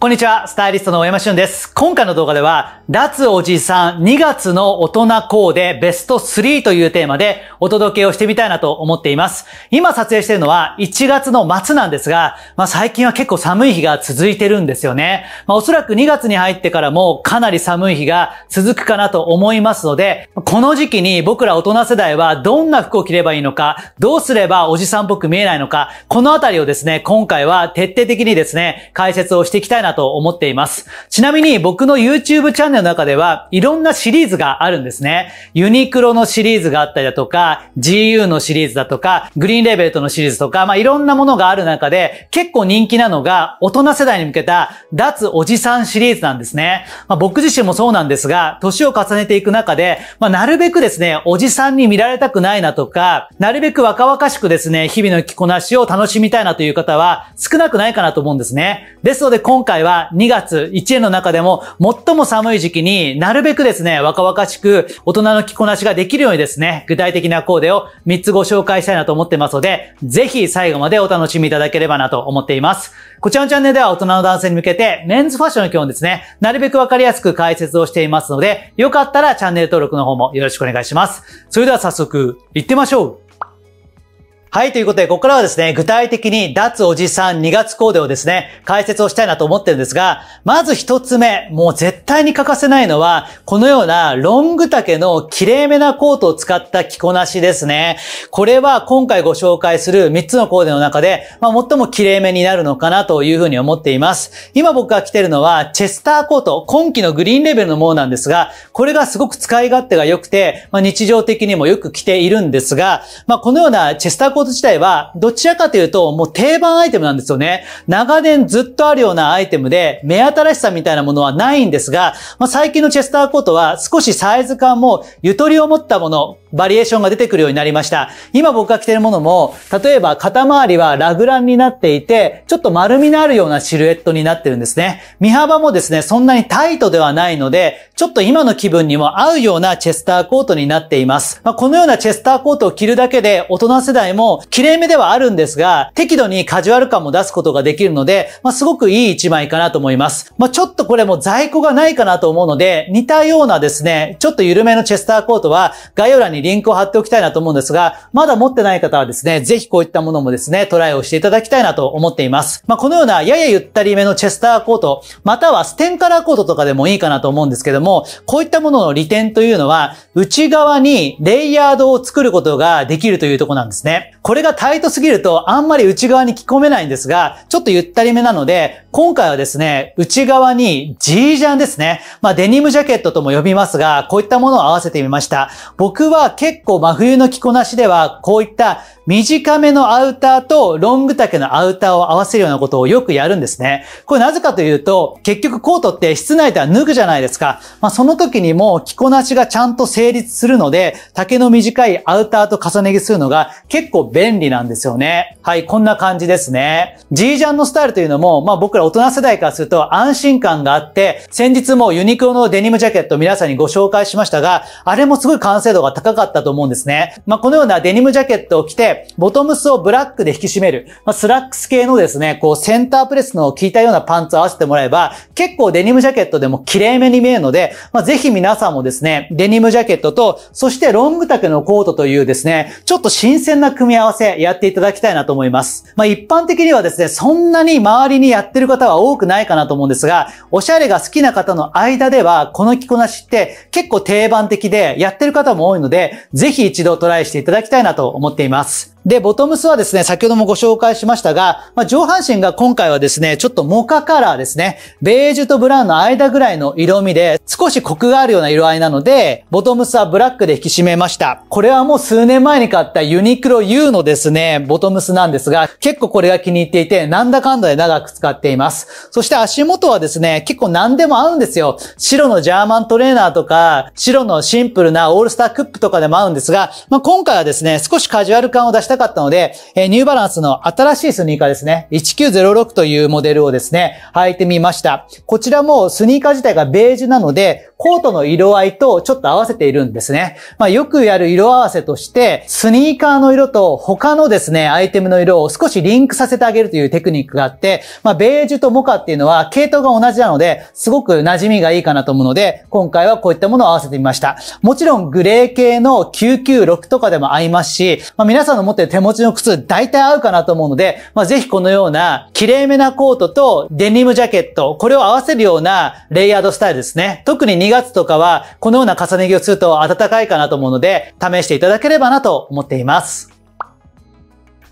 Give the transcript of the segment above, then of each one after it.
こんにちは、スタイリストの大山俊です。今回の動画では、脱おじさん2月の大人コーデベスト3というテーマでお届けをしてみたいなと思っています。今撮影しているのは1月の末なんですが、まあ最近は結構寒い日が続いてるんですよね。まあおそらく2月に入ってからもかなり寒い日が続くかなと思いますので、この時期に僕ら大人世代はどんな服を着ればいいのか、どうすればおじさんっぽく見えないのか、このあたりをですね、今回は徹底的にですね、解説をしていきたいななと思っています。ちなみに僕の YouTube チャンネルの中では、いろんなシリーズがあるんですね。ユニクロのシリーズがあったりだとか、GU のシリーズだとか、グリーンレベルとのシリーズとか、まあ、いろんなものがある中で、結構人気なのが、大人世代に向けた、脱おじさんシリーズなんですね。まあ、僕自身もそうなんですが、年を重ねていく中で、まあ、なるべくですね、おじさんに見られたくないなとか、なるべく若々しくですね、日々の着こなしを楽しみたいなという方は、少なくないかなと思うんですね。ですので、今回回は2月1年の中でも最も寒い時期になるべくですね、若々しく大人の着こなしができるようにですね、具体的なコーデを3つご紹介したいなと思ってますので、ぜひ最後までお楽しみいただければなと思っています。こちらのチャンネルでは大人の男性に向けてメンズファッションの基本ですね、なるべくわかりやすく解説をしていますので、よかったらチャンネル登録の方もよろしくお願いします。それでは早速、行ってみましょうはい、ということで、ここからはですね、具体的に脱おじさん2月コーデをですね、解説をしたいなと思ってるんですが、まず一つ目、もう絶対に欠かせないのは、このようなロング丈の綺麗めなコートを使った着こなしですね。これは今回ご紹介する3つのコーデの中で、まあ最も綺麗めになるのかなというふうに思っています。今僕が着てるのは、チェスターコート、今季のグリーンレベルのものなんですが、これがすごく使い勝手が良くて、まあ日常的にもよく着ているんですが、まあこのようなチェスターコートこと自体は、どちらかというと、もう定番アイテムなんですよね。長年ずっとあるようなアイテムで、目新しさみたいなものはないんですが、まあ、最近のチェスターコートは、少しサイズ感も、ゆとりを持ったもの、バリエーションが出てくるようになりました。今僕が着てるものも、例えば肩周りはラグランになっていて、ちょっと丸みのあるようなシルエットになってるんですね。身幅もですね、そんなにタイトではないので、ちょっと今の気分にも合うようなチェスターコートになっています。まあ、このようなチェスターコートを着るだけで、大人世代もも、綺麗めではあるんですが、適度にカジュアル感も出すことができるので、まあ、すごくいい一枚かなと思います。まあ、ちょっとこれも在庫がないかなと思うので、似たようなですね、ちょっと緩めのチェスターコートは、概要欄にリンクを貼っておきたいなと思うんですが、まだ持ってない方はですね、ぜひこういったものもですね、トライをしていただきたいなと思っています。まあ、このようなややゆったりめのチェスターコート、またはステンカラーコートとかでもいいかなと思うんですけども、こういったものの利点というのは、内側にレイヤードを作ることができるというとこなんですね。これがタイトすぎるとあんまり内側に着込めないんですが、ちょっとゆったりめなので、今回はですね、内側に G ジャンですね。まあデニムジャケットとも呼びますが、こういったものを合わせてみました。僕は結構真冬の着こなしでは、こういった短めのアウターとロング丈のアウターを合わせるようなことをよくやるんですね。これなぜかというと、結局コートって室内では脱ぐじゃないですか。まあその時にも着こなしがちゃんと成立するので、丈の短いアウターと重ね着するのが結構便利なんですよね。はい、こんな感じですね。G ジャンのスタイルというのも、まあ僕ら大人世代からすると安心感があって、先日もユニクロのデニムジャケット皆さんにご紹介しましたが、あれもすごい完成度が高かったと思うんですね。まあこのようなデニムジャケットを着て、ボトムスをブラックで引き締める、まあ、スラックス系のですね、こうセンタープレスの効いたようなパンツを合わせてもらえば、結構デニムジャケットでも綺麗めに見えるので、まあぜひ皆さんもですね、デニムジャケットと、そしてロング丈のコートというですね、ちょっと新鮮な組み合わせ合わせやっていただきたいなと思います。まあ、一般的にはですね、そんなに周りにやってる方は多くないかなと思うんですが、おしゃれが好きな方の間では、この着こなしって結構定番的でやってる方も多いので、ぜひ一度トライしていただきたいなと思っています。で、ボトムスはですね、先ほどもご紹介しましたが、まあ、上半身が今回はですね、ちょっとモカカラーですね、ベージュとブラウンの間ぐらいの色味で、少しコクがあるような色合いなので、ボトムスはブラックで引き締めました。これはもう数年前に買ったユニクロ U のですね、ボトムスなんですが、結構これが気に入っていて、なんだかんだで長く使っています。そして足元はですね、結構何でも合うんですよ。白のジャーマントレーナーとか、白のシンプルなオールスタークップとかでも合うんですが、まあ、今回はですね、少しカジュアル感を出したかったので、えー、ニューバランスの新しいスニーカーですね。1906というモデルをですね、履いてみました。こちらもスニーカー自体がベージュなので、コートの色合いとちょっと合わせているんですね。まあ、よくやる色合わせとして、スニーカーの色と他のですね、アイテムの色を少しリンクさせてあげるというテクニックがあって、まあ、ベージュとモカっていうのは系統が同じなので、すごく馴染みがいいかなと思うので、今回はこういったものを合わせてみました。もちろんグレー系の996とかでも合いますし、まあ、皆さんの持ってって手持ちの靴大体合うかなと思うので、まあ、ぜひこのような綺麗めなコートとデニムジャケット、これを合わせるようなレイヤードスタイルですね。特に2月とかはこのような重ね着をすると暖かいかなと思うので、試していただければなと思っています。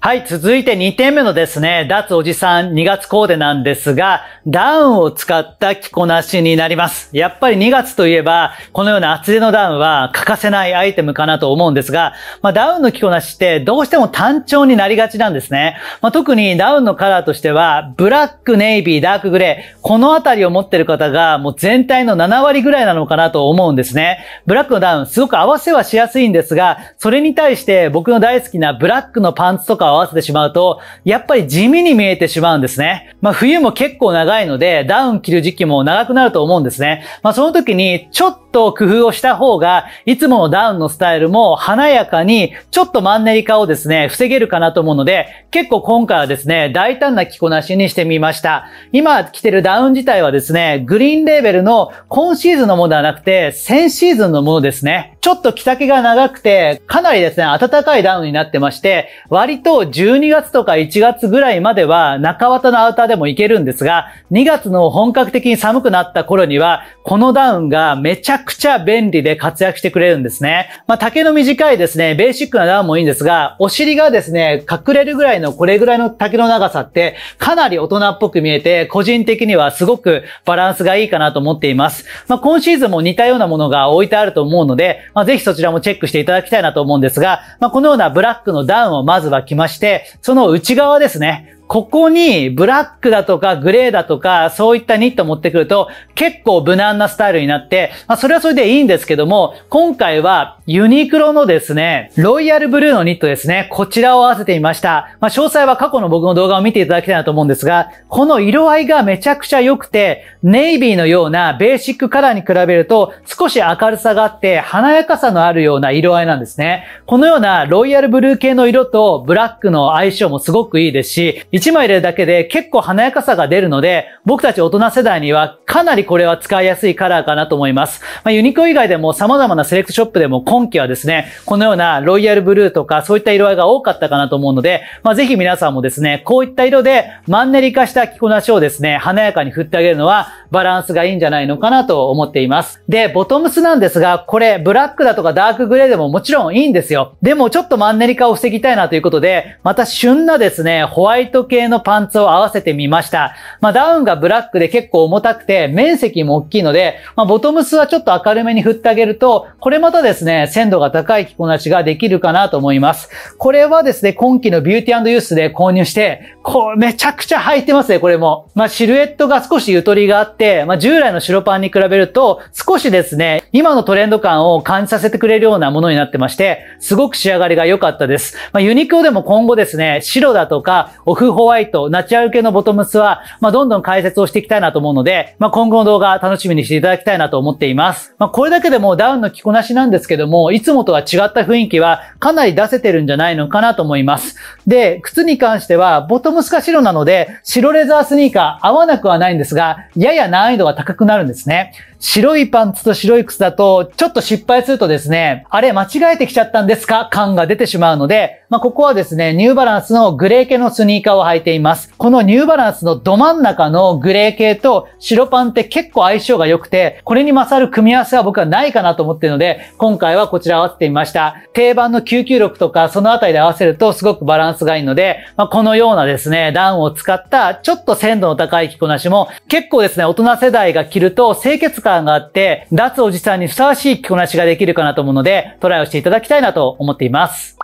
はい、続いて2点目のですね、脱おじさん2月コーデなんですが、ダウンを使った着こなしになります。やっぱり2月といえば、このような厚手のダウンは欠かせないアイテムかなと思うんですが、まあ、ダウンの着こなしってどうしても単調になりがちなんですね。まあ、特にダウンのカラーとしては、ブラック、ネイビー、ダークグレー、このあたりを持ってる方がもう全体の7割ぐらいなのかなと思うんですね。ブラックのダウン、すごく合わせはしやすいんですが、それに対して僕の大好きなブラックのパンツとか合わせてしまうと、やっぱり地味に見えてしまうんですね。まあ冬も結構長いので、ダウン着る時期も長くなると思うんですね。まあその時に、ちょっと工夫をした方が、いつものダウンのスタイルも華やかに、ちょっとマンネリ化をですね、防げるかなと思うので、結構今回はですね、大胆な着こなしにしてみました。今着てるダウン自体はですね、グリーンレーベルの今シーズンのものではなくて、先シーズンのものですね。ちょっと着丈が長くて、かなりですね、暖かいダウンになってまして、割とと12月とか1月ぐらいまでは中綿のアウターでもいけるんですが、2月の本格的に寒くなった頃には、このダウンがめちゃくちゃ便利で活躍してくれるんですね。まあ、丈の短いですね、ベーシックなダウンもいいんですが、お尻がですね、隠れるぐらいのこれぐらいの丈の長さって、かなり大人っぽく見えて、個人的にはすごくバランスがいいかなと思っています。まあ、今シーズンも似たようなものが置いてあると思うので、まあ、ぜひそちらもチェックしていただきたいなと思うんですが、まあ、このようなブラックのダウンをまずは着まして、その内側ですね。ここにブラックだとかグレーだとか、そういったニット持ってくると結構無難なスタイルになって、まあそれはそれでいいんですけども、今回はユニクロのですね、ロイヤルブルーのニットですね、こちらを合わせてみました。まあ詳細は過去の僕の動画を見ていただきたいなと思うんですが、この色合いがめちゃくちゃ良くて、ネイビーのようなベーシックカラーに比べると少し明るさがあって華やかさのあるような色合いなんですね。このようなロイヤルブルー系の色とブラックの相性もすごくいいですし、1枚入れるだけで結構華やかさが出るので、僕たち大人世代にはかなりこれは使いやすいカラーかなと思います。まあ、ユニコ以外でも様々なセレクトショップでも今季はですね、このようなロイヤルブルーとかそういった色合いが多かったかなと思うので、まぜひ皆さんもですね、こういった色でマンネリ化した着こなしをですね、華やかに振ってあげるのはバランスがいいんじゃないのかなと思っています。で、ボトムスなんですが、これブラックだとかダークグレーでももちろんいいんですよ。でもちょっとマンネリ化を防ぎたいなということで、また旬なですね、ホワイト系のパンツを合わせてみました。まあ、ダウンがブラックで結構重たくて、面積も大きいので、まあ、ボトムスはちょっと明るめに振ってあげると、これまたですね、鮮度が高い着こなしができるかなと思います。これはですね、今季のビューティーユースで購入して、こう、めちゃくちゃ履いてますね、これも。まあ、シルエットが少しゆとりがあって、まあ、従来の白パンに比べると、少しですね、今のトレンド感を感じさせてくれるようなものになってまして、すごく仕上がりが良かったです。まあ、ユニクロでも今後ですね、白だとか、オフホワイト、ナチュラル系のボトムスは、まあ、どんどん解説をしていきたいなと思うので、まあ、今後の動画楽しみにしていただきたいなと思っています。まあ、これだけでもダウンの着こなしなんですけども、いつもとは違った雰囲気はかなり出せてるんじゃないのかなと思います。で、靴に関しては、ボトムブスカ白なので、白レザースニーカー合わなくはないんですが、やや難易度が高くなるんですね。白いパンツと白い靴だと、ちょっと失敗するとですね、あれ間違えてきちゃったんですか感が出てしまうので、まあ、ここはですね、ニューバランスのグレー系のスニーカーを履いています。このニューバランスのど真ん中のグレー系と白パンって結構相性が良くて、これに勝る組み合わせは僕はないかなと思っているので、今回はこちら合わせてみました。定番の996とかそのあたりで合わせるとすごくバランスがいいので、まあ、このようなですね、段を使ったちょっと鮮度の高い着こなしも結構ですね、大人世代が着ると清潔感感があって、脱おじさんにふさわしい着こなしができるかなと思うので、トライをしていただきたいなと思っています。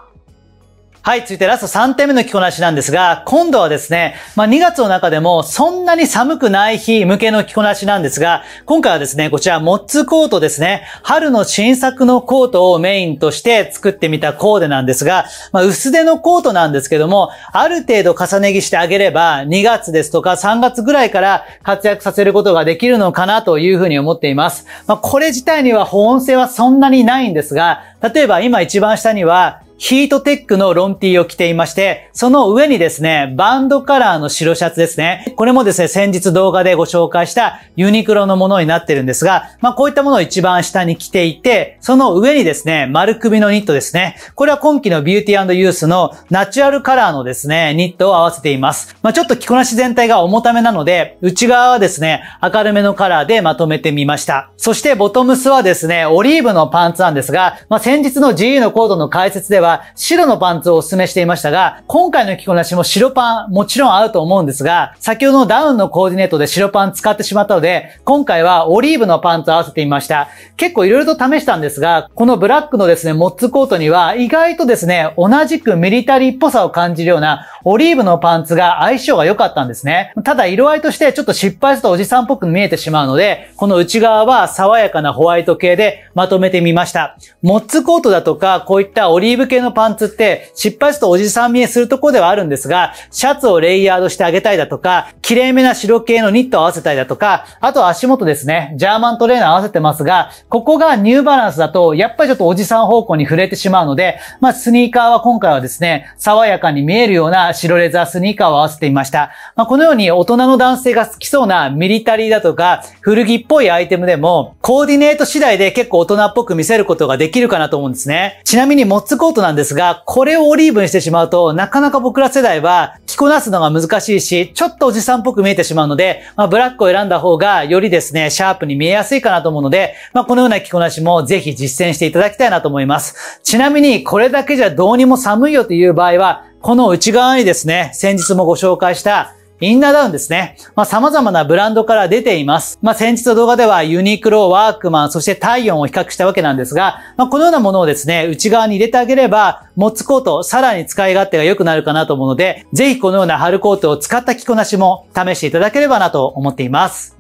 はい、続いてラスト3点目の着こなしなんですが、今度はですね、まあ、2月の中でもそんなに寒くない日向けの着こなしなんですが、今回はですね、こちらモッツコートですね、春の新作のコートをメインとして作ってみたコーデなんですが、まあ、薄手のコートなんですけども、ある程度重ね着してあげれば、2月ですとか3月ぐらいから活躍させることができるのかなというふうに思っています。まあ、これ自体には保温性はそんなにないんですが、例えば今一番下にはヒートテックのロン T を着ていまして、その上にですね、バンドカラーの白シャツですね。これもですね、先日動画でご紹介したユニクロのものになってるんですが、まあこういったものを一番下に着ていて、その上にですね、丸首のニットですね。これは今季のビューティーユースのナチュラルカラーのですね、ニットを合わせています。まあちょっと着こなし全体が重ためなので、内側はですね、明るめのカラーでまとめてみました。そしてボトムスはですね、オリーブのパンツなんですが、まあ先日の g u のコードの解説では白のパンツをお勧めしていましたが、今回の着こなしも白パンもちろん合うと思うんですが、先ほどのダウンのコーディネートで白パン使ってしまったので、今回はオリーブのパンツを合わせてみました。結構色々と試したんですが、このブラックのですね、モッツコートには意外とですね、同じくミリタリーっぽさを感じるようなオリーブのパンツが相性が良かったんですね。ただ色合いとしてちょっと失敗するとおじさんっぽく見えてしまうので、この内側は爽やかなホワイト系でまとめてみました。モッツコートだとか、こういったオリーブ系のパンツって、失敗するとおじさん見えするとこではあるんですが、シャツをレイヤードしてあげたいだとか、綺麗めな白系のニットを合わせたりだとか、あと足元ですね、ジャーマントレーナー合わせてますが、ここがニューバランスだと、やっぱりちょっとおじさん方向に触れてしまうので、まあ、スニーカーは今回はですね、爽やかに見えるような白レザースニーカーを合わせてみました。まあ、このように大人の男性が好きそうなミリタリーだとか、古着っぽいアイテムでも、コーディネート次第で結構大人っぽく見せることができるかななと思うんですね。ちなみにモッツコートなんですが、これをオリーブにしてしまうと、なかなか僕ら世代は着こなすのが難しいし、ちょっとおじさんっぽく見えてしまうので、まあ、ブラックを選んだ方がよりですね、シャープに見えやすいかなと思うので、まあ、このような着こなしもぜひ実践していただきたいなと思います。ちなみに、これだけじゃどうにも寒いよという場合は、この内側にですね、先日もご紹介したインナーダウンですね。まあ、様々なブランドから出ています。まあ、先日の動画ではユニクロ、ワークマン、そして体温を比較したわけなんですが、まあ、このようなものをですね、内側に入れてあげれば、持つコート、さらに使い勝手が良くなるかなと思うので、ぜひこのような春コートを使った着こなしも試していただければなと思っています。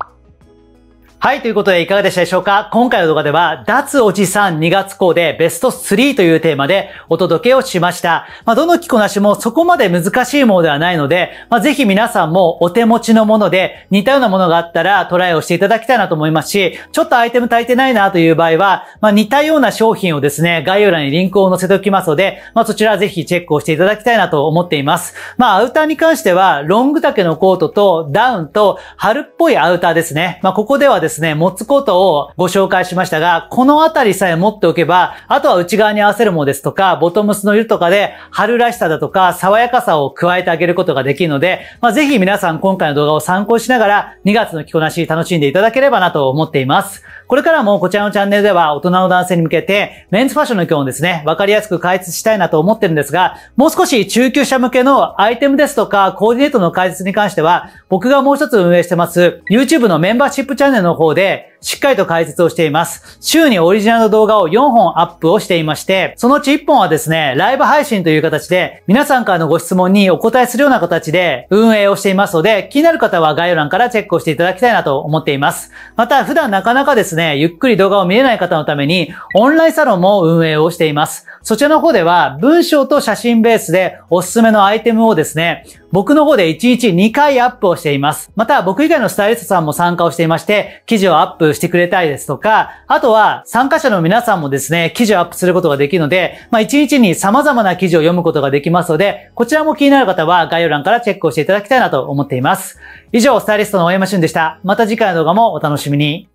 はい、ということでいかがでしたでしょうか今回の動画では、脱おじさん2月号でベスト3というテーマでお届けをしました。まあ、どの着こなしもそこまで難しいものではないので、まあ、ぜひ皆さんもお手持ちのもので似たようなものがあったらトライをしていただきたいなと思いますし、ちょっとアイテム足りてないなという場合は、まあ、似たような商品をですね、概要欄にリンクを載せておきますので、まあ、そちらぜひチェックをしていただきたいなと思っています。まあ、アウターに関しては、ロング丈のコートとダウンと春っぽいアウターですね。まあ、ここではですねですね、持つことをご紹介しましたが、このあたりさえ持っておけば、あとは内側に合わせるものですとか、ボトムスの色とかで、春らしさだとか、爽やかさを加えてあげることができるので、まあ、ぜひ皆さん今回の動画を参考しながら、2月の着こなし楽しんでいただければなと思っています。これからもこちらのチャンネルでは大人の男性に向けて、メンズファッションの今日をですね、わかりやすく解説したいなと思ってるんですが、もう少し中級者向けのアイテムですとか、コーディネートの解説に関しては、僕がもう一つ運営してます、YouTube のメンバーシップチャンネルの方で、しっかりと解説をしています。週にオリジナルの動画を4本アップをしていまして、そのうち1本はですね、ライブ配信という形で、皆さんからのご質問にお答えするような形で運営をしていますので、気になる方は概要欄からチェックをしていただきたいなと思っています。また、普段なかなかですね、ですね、ゆっくり動画を見れない方のために、オンラインサロンも運営をしています。そちらの方では、文章と写真ベースでおすすめのアイテムをですね、僕の方で1日2回アップをしています。また、僕以外のスタイリストさんも参加をしていまして、記事をアップしてくれたりですとか、あとは、参加者の皆さんもですね、記事をアップすることができるので、まあ、1日に様々な記事を読むことができますので、こちらも気になる方は概要欄からチェックをしていただきたいなと思っています。以上、スタイリストの大山俊でした。また次回の動画もお楽しみに。